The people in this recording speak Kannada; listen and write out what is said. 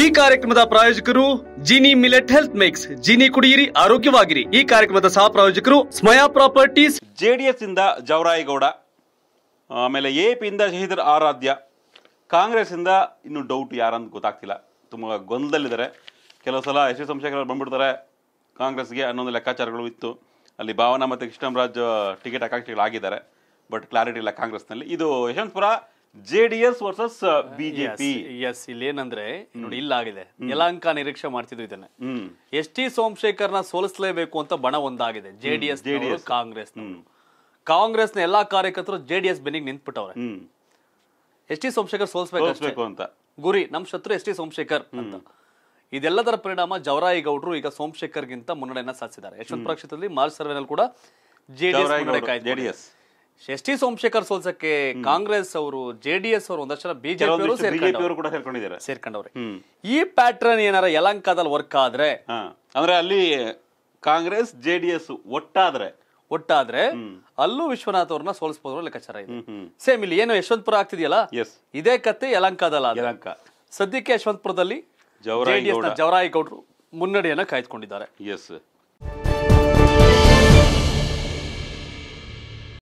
ಈ ಕಾರ್ಯಕ್ರಮದ ಪ್ರಾಯೋಜಕರು Jini millet health mix Jini ಕುಡಿಯಿರಿ ಆರೋಗ್ಯವಾಗಿರಿ ಈ ಕಾರ್ಯಕ್ರಮದ ಸಹ ಪ್ರಾಯೋಜಕರು ಸ್ಮಯಾ ಪ್ರಾಪರ್ಟೀಸ್ ಜೆಡಿಎಸ್ ಇಂದ ಜವರಾಯಿಗೌಡ ಆಮೇಲೆ ಎ ಪಿಯಿಂದ ಶಹೀದರ್ ಆರಾಧ್ಯ ಕಾಂಗ್ರೆಸ್ ಇಂದ ಇನ್ನು ಡೌಟ್ ಯಾರಂತ ಗೊತ್ತಾಗ್ತಿಲ್ಲ ತುಂಬ ಗೊಂದಲಿದ್ದಾರೆ ಕೆಲವು ಸಲ ಎಸ್ ವಿ ಬಂದ್ಬಿಡ್ತಾರೆ ಕಾಂಗ್ರೆಸ್ಗೆ ಅನ್ನೊಂದು ಲೆಕ್ಕಾಚಾರಗಳು ಇತ್ತು ಅಲ್ಲಿ ಭಾವನಾ ಮತ್ತು ಕೃಷ್ಣರಾಜ್ ಟಿಕೆಟ್ ಆಕಾಂಕ್ಷಿಗಳಾಗಿದ್ದಾರೆ ಬಟ್ ಕ್ಲಾರಿಟಿ ಇಲ್ಲ ಕಾಂಗ್ರೆಸ್ನಲ್ಲಿ ಇದು Yeshwanthpur JDS versus BJP yes ಇಲ್ಲಿ ಏನಂದ್ರೆ ನೋಡಿ ಇಲ್ಲಾಗಿದೆ ಯಲಾಂಕ ನಿರೀಕ್ಷೆ ಮಾಡ್ತಿದ್ರು ಇದನ್ನ ಎಸ್ ಟಿ ಸೋಮಶೇಖರ್ನ ಸೋಲಿಸಲೇಬೇಕು ಅಂತ ಬಣ ಒಂದಾಗಿದೆ ಜೆಡಿಎಸ್ ಜೆಡಿಎಸ್ ಕಾಂಗ್ರೆಸ್ ಕಾಂಗ್ರೆಸ್ನ ಎಲ್ಲಾ ಕಾರ್ಯಕರ್ತರು ಜೆಡಿಎಸ್ ಬೆನ್ನಿಗೆ ನಿಂತ್ಬಿಟ್ಟವ್ರೆ ಎಸ್ ಟಿ ಸೋಮಶೇಖರ್ ಸೋಲಿಸಬೇಕು ಅಂತ ಗುರಿ ನಮ್ ಶತ್ರು ಎಸ್ ಟಿ ಸೋಮಶೇಖರ್ ಅಂತ ಇದೆಲ್ಲದರ ಪರಿಣಾಮ ಜವರಾಯಿ ಗೌಡ್ರು ಈಗ ಸೋಮಶೇಖರ್ ಗಿಂತ ಮುನ್ನಡೆಯನ್ನ ಸಾಧಿಸಿದ್ದಾರೆ ಯಶವಂತಪುರ ಕ್ಷೇತ್ರದಲ್ಲಿ ಮಾರ್ಚ್ ಸರ್ವೆನಲ್ಲಿ ಕೂಡ ಜೆಡಿಎಸ್ ಎಸ್ಟಿ ಸೋಮಶೇಖರ್ ಸೋಲ್ಸಕ್ಕೆ ಕಾಂಗ್ರೆಸ್ ಅವರು ಜೆ ಡಿ ಎಸ್ ಅವರು ಒಂದಷ್ಟು ಬಿಜೆಪಿ ಸೇರ್ಕೊಂಡವ್ರೆ ಈ ಪ್ಯಾಟ್ರನ್ ಏನಾರ ಯಲಂಕಾದಲ್ಲಿ ವರ್ಕ್ ಆದ್ರೆ ಅಂದ್ರೆ ಅಲ್ಲಿ ಕಾಂಗ್ರೆಸ್ ಜೆ ಡಿ ಎಸ್ ಒಟ್ಟಾದ್ರೆ ಒಟ್ಟಾದ್ರೆ ಅಲ್ಲೂ ವಿಶ್ವನಾಥ್ ಅವ್ರನ್ನ ಸೋಲಿಸಬಹುದು ಲೆಕ್ಕಾಚಾರ ಇದೆ ಸೇಮ್ ಇಲ್ಲಿ ಏನು ಯಶವಂತಪುರ ಆಗ್ತಿದೆಯಲ್ಲ ಇದೇ ಕತೆ ಯಲಂಕಾದಲ್ಲ ಸದ್ಯಕ್ಕೆ ಯಶವಂತಪುರದಲ್ಲಿ ಜವರಾಯಿಗೌಡರು ಮುನ್ನಡೆಯನ್ನ ಕಾಯ್ದುಕೊಂಡಿದ್ದಾರೆ ಎಸ್